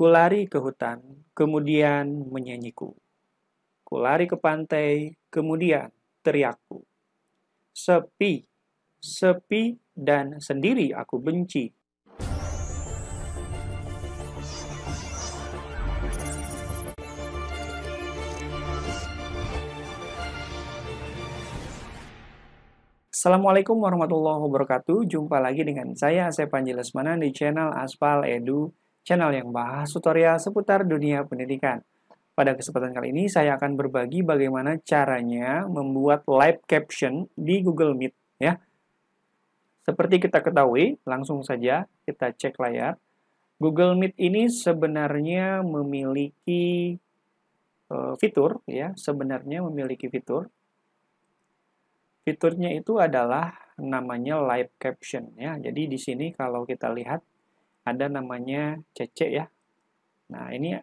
Ku lari ke hutan, kemudian menyanyiku. Kulari ke pantai, kemudian teriakku. Sepi, sepi dan sendiri aku benci. Assalamualaikum warahmatullahi wabarakatuh. Jumpa lagi dengan saya saya Panji Lesmana di channel Aspal Edu channel yang bahas tutorial seputar dunia pendidikan. Pada kesempatan kali ini, saya akan berbagi bagaimana caranya membuat live caption di Google Meet. Ya, Seperti kita ketahui, langsung saja kita cek layar. Google Meet ini sebenarnya memiliki eh, fitur, ya, sebenarnya memiliki fitur. Fiturnya itu adalah namanya live caption, ya. Jadi di sini kalau kita lihat ada namanya CC ya. Nah, ini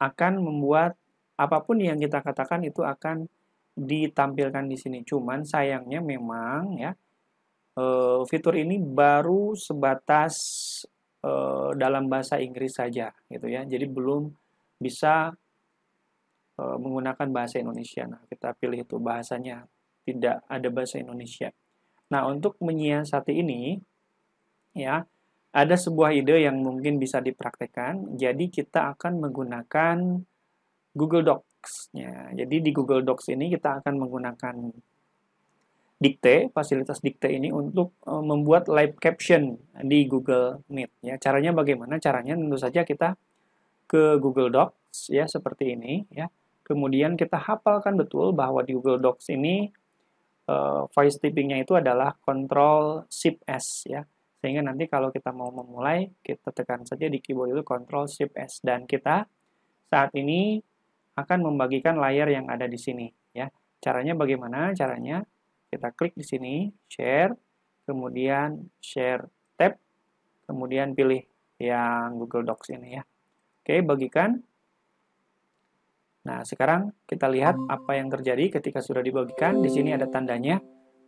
akan membuat apapun yang kita katakan itu akan ditampilkan di sini. Cuman sayangnya memang ya eh, fitur ini baru sebatas eh, dalam bahasa Inggris saja gitu ya. Jadi belum bisa eh, menggunakan bahasa Indonesia. Nah, kita pilih itu bahasanya tidak ada bahasa Indonesia. Nah, untuk menyiasati ini ya ada sebuah ide yang mungkin bisa dipraktekkan. Jadi kita akan menggunakan Google Docs. Ya, jadi di Google Docs ini kita akan menggunakan dikte, fasilitas dikte ini untuk eh, membuat live caption di Google Meet. Ya, caranya bagaimana? Caranya tentu saja kita ke Google Docs ya seperti ini ya. Kemudian kita hafalkan betul bahwa di Google Docs ini uh, voice typingnya itu adalah Control Shift S ya sehingga nanti kalau kita mau memulai kita tekan saja di keyboard itu Ctrl Shift S dan kita saat ini akan membagikan layar yang ada di sini ya caranya bagaimana caranya kita klik di sini share kemudian share tab kemudian pilih yang Google Docs ini ya oke bagikan nah sekarang kita lihat apa yang terjadi ketika sudah dibagikan di sini ada tandanya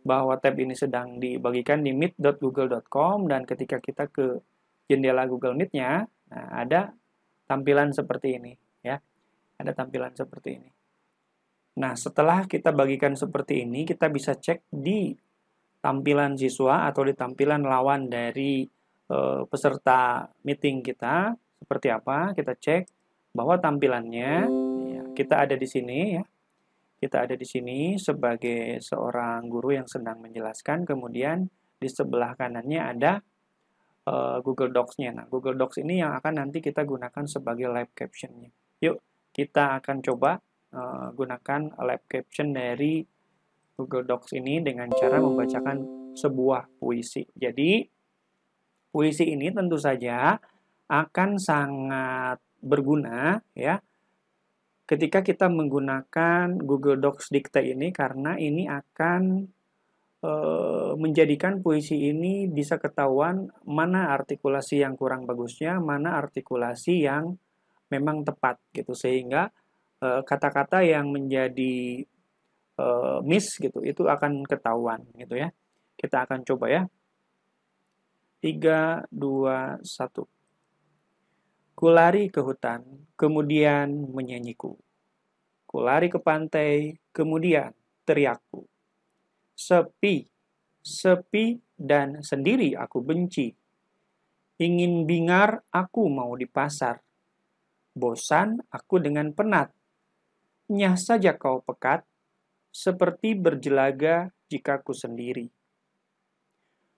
bahwa tab ini sedang dibagikan di meet.google.com dan ketika kita ke jendela Google Meet-nya, nah ada tampilan seperti ini ya. Ada tampilan seperti ini. Nah, setelah kita bagikan seperti ini, kita bisa cek di tampilan siswa atau di tampilan lawan dari e, peserta meeting kita seperti apa. Kita cek bahwa tampilannya ya, kita ada di sini ya. Kita ada di sini sebagai seorang guru yang sedang menjelaskan, kemudian di sebelah kanannya ada uh, Google Docs-nya. Nah, Google Docs ini yang akan nanti kita gunakan sebagai live caption-nya. Yuk, kita akan coba uh, gunakan live caption dari Google Docs ini dengan cara membacakan sebuah puisi. Jadi, puisi ini tentu saja akan sangat berguna ya ketika kita menggunakan Google Docs dicta ini karena ini akan e, menjadikan puisi ini bisa ketahuan mana artikulasi yang kurang bagusnya, mana artikulasi yang memang tepat gitu sehingga eh, kata-kata e, yang menjadi e, miss gitu itu akan ketahuan gitu ya. Kita akan coba ya. 3 2 1 Ku lari ke hutan, kemudian menyanyiku. Kulari ke pantai, kemudian teriakku. Sepi, sepi dan sendiri aku benci. Ingin bingar aku mau di pasar. Bosan aku dengan penat. Nyah saja kau pekat, seperti berjelaga jika ku sendiri.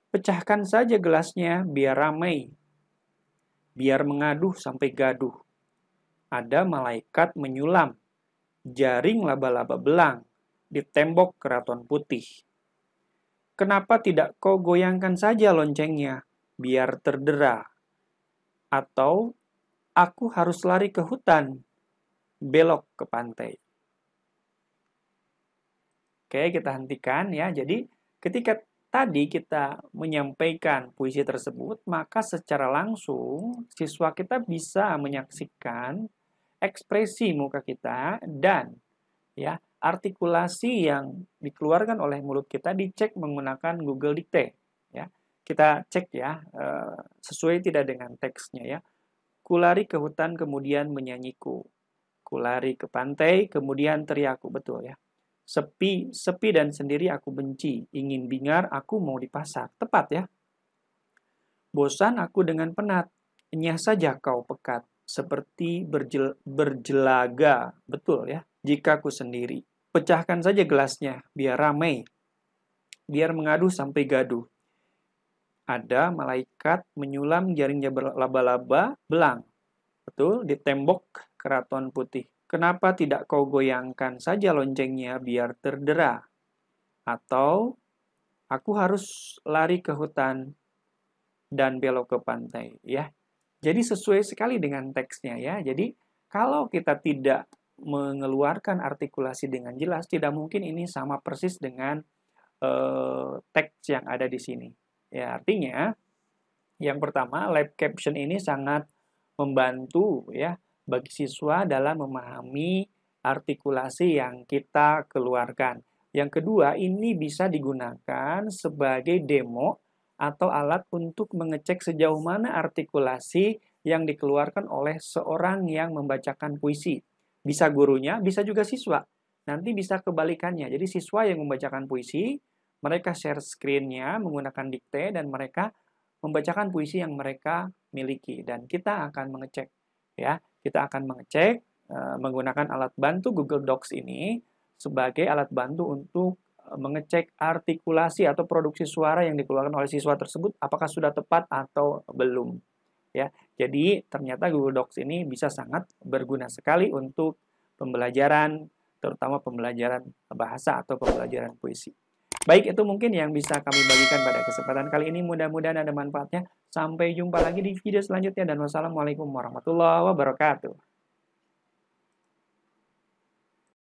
Pecahkan saja gelasnya biar ramai biar mengaduh sampai gaduh. Ada malaikat menyulam, jaring laba-laba belang, di tembok keraton putih. Kenapa tidak kau goyangkan saja loncengnya, biar terdera? Atau aku harus lari ke hutan, belok ke pantai. Oke, kita hentikan ya. Jadi ketika tadi kita menyampaikan puisi tersebut, maka secara langsung siswa kita bisa menyaksikan ekspresi muka kita dan ya artikulasi yang dikeluarkan oleh mulut kita dicek menggunakan Google Dicte. ya. Kita cek ya eh, sesuai tidak dengan teksnya ya. Kulari ke hutan kemudian menyanyiku. Kulari ke pantai kemudian teriaku betul ya. Sepi, sepi dan sendiri aku benci. Ingin bingar, aku mau di pasar. Tepat ya. Bosan aku dengan penat. Nyah saja kau pekat. Seperti berjel, berjelaga. Betul ya. Jika aku sendiri. Pecahkan saja gelasnya, biar ramai. Biar mengadu sampai gaduh. Ada malaikat menyulam jaringnya laba-laba belang. Betul, di tembok keraton putih Kenapa tidak kau goyangkan saja loncengnya biar terdera? Atau aku harus lari ke hutan dan belok ke pantai, ya. Jadi sesuai sekali dengan teksnya ya. Jadi kalau kita tidak mengeluarkan artikulasi dengan jelas, tidak mungkin ini sama persis dengan uh, teks yang ada di sini. Ya, artinya yang pertama, live caption ini sangat membantu ya bagi siswa dalam memahami artikulasi yang kita keluarkan. Yang kedua, ini bisa digunakan sebagai demo atau alat untuk mengecek sejauh mana artikulasi yang dikeluarkan oleh seorang yang membacakan puisi. Bisa gurunya, bisa juga siswa. Nanti bisa kebalikannya. Jadi siswa yang membacakan puisi, mereka share screen-nya menggunakan dikte dan mereka membacakan puisi yang mereka miliki dan kita akan mengecek ya kita akan mengecek eh, menggunakan alat bantu Google Docs ini sebagai alat bantu untuk eh, mengecek artikulasi atau produksi suara yang dikeluarkan oleh siswa tersebut apakah sudah tepat atau belum ya. Jadi ternyata Google Docs ini bisa sangat berguna sekali untuk pembelajaran terutama pembelajaran bahasa atau pembelajaran puisi. Baik, itu mungkin yang bisa kami bagikan pada kesempatan kali ini. Mudah-mudahan ada manfaatnya. Sampai jumpa lagi di video selanjutnya dan wassalamualaikum warahmatullahi wabarakatuh.